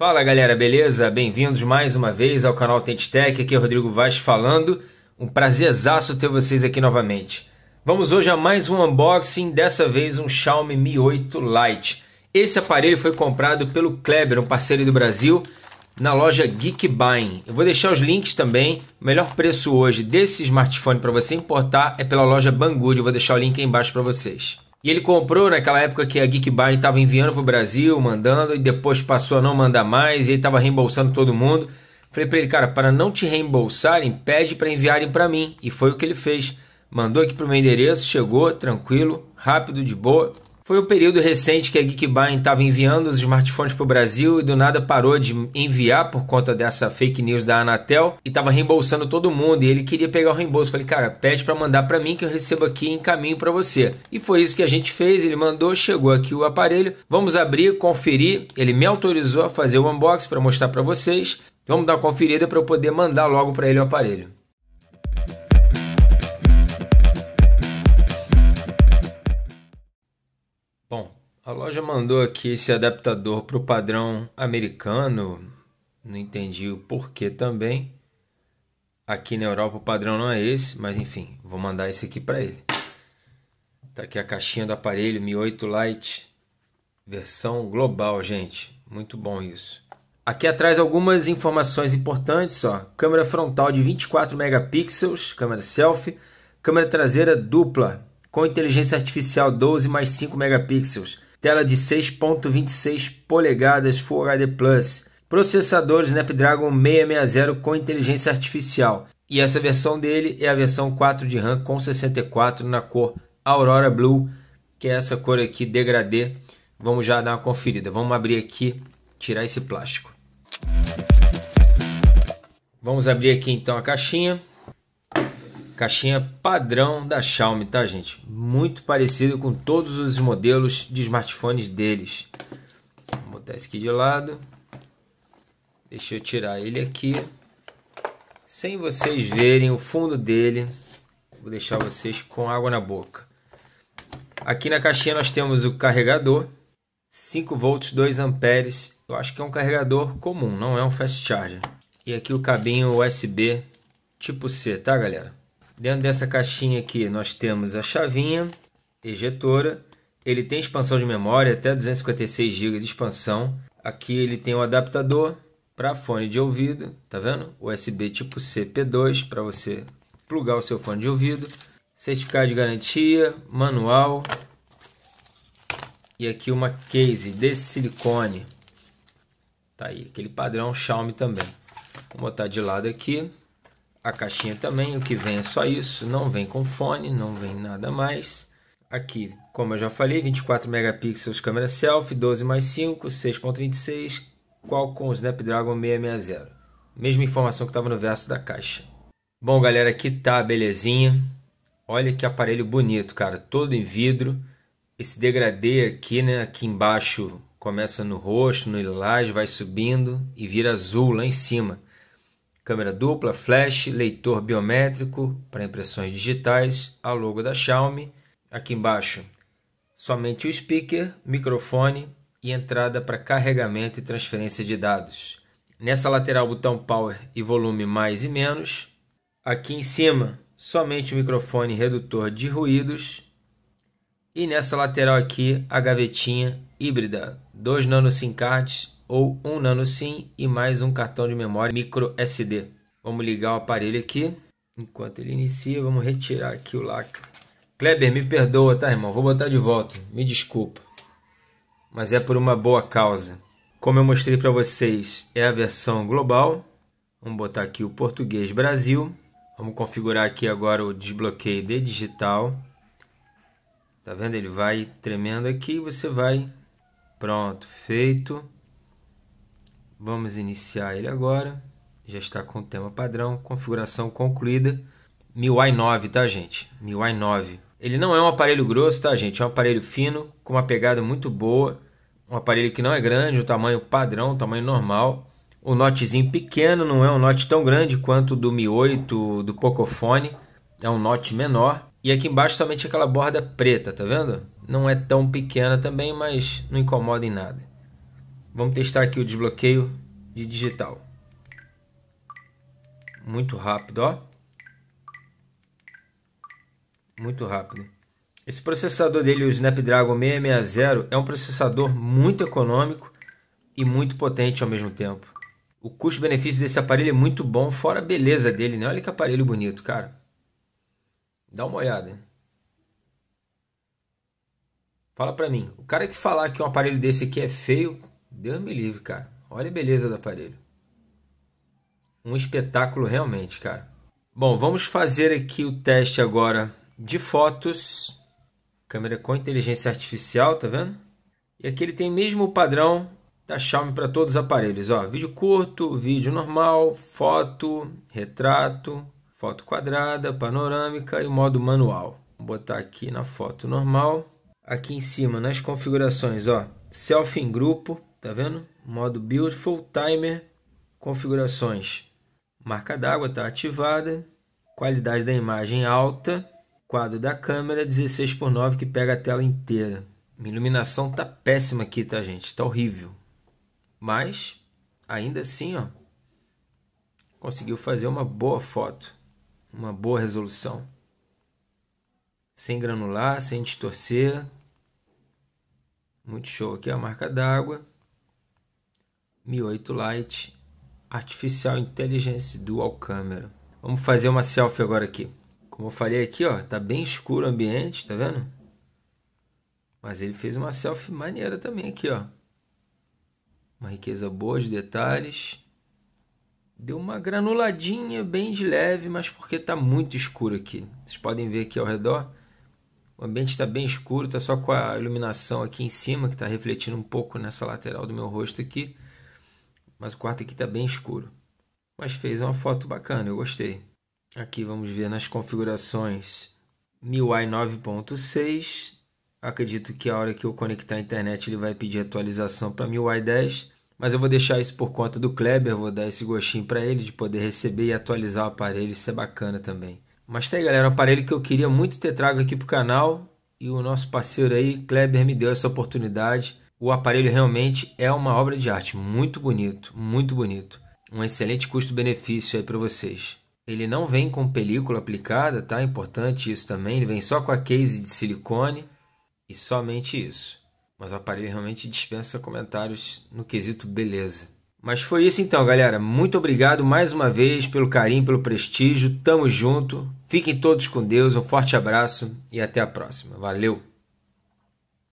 Fala galera, beleza? Bem-vindos mais uma vez ao canal Tech aqui é Rodrigo Vaz falando. Um prazerzaço ter vocês aqui novamente. Vamos hoje a mais um unboxing, dessa vez um Xiaomi Mi 8 Lite. Esse aparelho foi comprado pelo Kleber, um parceiro do Brasil, na loja Geekbuying. Eu vou deixar os links também. O melhor preço hoje desse smartphone para você importar é pela loja Banggood. Eu vou deixar o link aí embaixo para vocês. E ele comprou naquela época que a Geekbuy estava enviando para o Brasil, mandando, e depois passou a não mandar mais, e ele estava reembolsando todo mundo. Falei para ele, cara, para não te reembolsarem, pede para enviarem para mim. E foi o que ele fez. Mandou aqui para o meu endereço, chegou tranquilo, rápido, de boa. Foi o período recente que a Geekbuying estava enviando os smartphones para o Brasil e do nada parou de enviar por conta dessa fake news da Anatel e estava reembolsando todo mundo. E ele queria pegar o reembolso. Falei, cara, pede para mandar para mim que eu recebo aqui em caminho para você. E foi isso que a gente fez. Ele mandou, chegou aqui o aparelho. Vamos abrir, conferir. Ele me autorizou a fazer o unboxing para mostrar para vocês. Vamos dar uma conferida para eu poder mandar logo para ele o aparelho. já mandou aqui esse adaptador para o padrão americano. Não entendi o porquê também. Aqui na Europa o padrão não é esse, mas enfim, vou mandar esse aqui para ele. Tá aqui a caixinha do aparelho Mi 8 Lite, versão global, gente. Muito bom isso. Aqui atrás algumas informações importantes, ó. Câmera frontal de 24 megapixels, câmera selfie, câmera traseira dupla com inteligência artificial 12 mais 5 megapixels, tela de 6.26 polegadas Full HD Plus, processador Snapdragon 660 com inteligência artificial. E essa versão dele é a versão 4 de RAM com 64 na cor Aurora Blue, que é essa cor aqui degradê. Vamos já dar uma conferida. Vamos abrir aqui, tirar esse plástico. Vamos abrir aqui então a caixinha. Caixinha padrão da Xiaomi, tá, gente? Muito parecido com todos os modelos de smartphones deles. Vou botar esse aqui de lado. Deixa eu tirar ele aqui. Sem vocês verem o fundo dele, vou deixar vocês com água na boca. Aqui na caixinha nós temos o carregador, 5 volts, 2 amperes. Eu acho que é um carregador comum, não é um fast charger. E aqui o cabinho USB tipo C, tá, galera? Dentro dessa caixinha aqui nós temos a chavinha, ejetora, ele tem expansão de memória até 256 GB de expansão. Aqui ele tem um adaptador para fone de ouvido, tá vendo? USB tipo C P2 para você plugar o seu fone de ouvido, certificado de garantia, manual e aqui uma case de silicone. Tá aí, aquele padrão Xiaomi também. Vou botar de lado aqui. A caixinha também, o que vem é só isso, não vem com fone, não vem nada mais. Aqui, como eu já falei, 24 megapixels câmera selfie, 12 mais 5, 6.26, Qualcomm Snapdragon 660. Mesma informação que estava no verso da caixa. Bom, galera, aqui tá a belezinha. Olha que aparelho bonito, cara, todo em vidro. Esse degradê aqui, né, aqui embaixo começa no roxo, no lilás, vai subindo e vira azul lá em cima câmera dupla, flash, leitor biométrico para impressões digitais, a logo da Xiaomi. Aqui embaixo, somente o speaker, microfone e entrada para carregamento e transferência de dados. Nessa lateral, botão power e volume mais e menos. Aqui em cima, somente o microfone redutor de ruídos. E nessa lateral aqui, a gavetinha híbrida, dois nano SIM cards ou um nano SIM e mais um cartão de memória micro SD. Vamos ligar o aparelho aqui. Enquanto ele inicia, vamos retirar aqui o lacre. Kleber, me perdoa, tá, irmão? Vou botar de volta. Me desculpa. Mas é por uma boa causa. Como eu mostrei para vocês, é a versão global. Vamos botar aqui o português Brasil. Vamos configurar aqui agora o desbloqueio de digital. Tá vendo? Ele vai tremendo aqui. Você vai. Pronto, feito. Vamos iniciar ele agora. Já está com o tema padrão, configuração concluída. MIUI 9, tá, gente? MIUI 9. Ele não é um aparelho grosso, tá, gente? É um aparelho fino, com uma pegada muito boa. Um aparelho que não é grande, o um tamanho padrão, um tamanho normal. O um notezinho pequeno, não é um note tão grande quanto o do Mi 8, do Pocophone. É um note menor. E aqui embaixo somente aquela borda preta, tá vendo? Não é tão pequena também, mas não incomoda em nada. Vamos testar aqui o desbloqueio de digital. Muito rápido, ó. Muito rápido. Esse processador dele, o Snapdragon 660, é um processador muito econômico e muito potente ao mesmo tempo. O custo-benefício desse aparelho é muito bom, fora a beleza dele, né? Olha que aparelho bonito, cara. Dá uma olhada. Fala pra mim. O cara que falar que um aparelho desse aqui é feio, Deus me livre, cara. Olha a beleza do aparelho. Um espetáculo realmente, cara. Bom, vamos fazer aqui o teste agora de fotos. Câmera com inteligência artificial, tá vendo? E aqui ele tem mesmo o padrão da Xiaomi para todos os aparelhos. Ó, vídeo curto, vídeo normal, foto, retrato, foto quadrada, panorâmica e o modo manual. Vou botar aqui na foto normal. Aqui em cima, nas configurações, ó, selfie em grupo, Tá vendo? Modo Beautiful Timer configurações. Marca d'água está ativada, qualidade da imagem alta, quadro da câmera 16 por 9 que pega a tela inteira. Minha iluminação tá péssima aqui, tá gente? Tá horrível. Mas ainda assim, ó, conseguiu fazer uma boa foto, uma boa resolução. Sem granular, sem distorcer. Muito show aqui a marca d'água Mi 8 Lite Artificial Intelligence Dual Camera. Vamos fazer uma selfie agora aqui. Como eu falei aqui, ó, tá bem escuro o ambiente, tá vendo? Mas ele fez uma selfie maneira também aqui, ó. Uma riqueza boa de detalhes. Deu uma granuladinha bem de leve, mas porque tá muito escuro aqui. Vocês podem ver aqui ao redor. O ambiente está bem escuro, tá só com a iluminação aqui em cima que está refletindo um pouco nessa lateral do meu rosto aqui mas o quarto aqui está bem escuro. Mas fez uma foto bacana, eu gostei. Aqui vamos ver nas configurações MIUI 9.6. Acredito que a hora que eu conectar a internet ele vai pedir atualização para MIUI 10, mas eu vou deixar isso por conta do Kleber, vou dar esse gostinho para ele de poder receber e atualizar o aparelho, isso é bacana também. Mas tá aí, galera, um aparelho que eu queria muito ter trago aqui pro canal e o nosso parceiro aí, Kleber, me deu essa oportunidade. O aparelho realmente é uma obra de arte, muito bonito, muito bonito. Um excelente custo-benefício aí para vocês. Ele não vem com película aplicada, tá? Importante isso também. Ele vem só com a case de silicone e somente isso. Mas o aparelho realmente dispensa comentários no quesito beleza. Mas foi isso então, galera. Muito obrigado mais uma vez pelo carinho, pelo prestígio. Tamo junto. Fiquem todos com Deus. Um forte abraço e até a próxima. Valeu!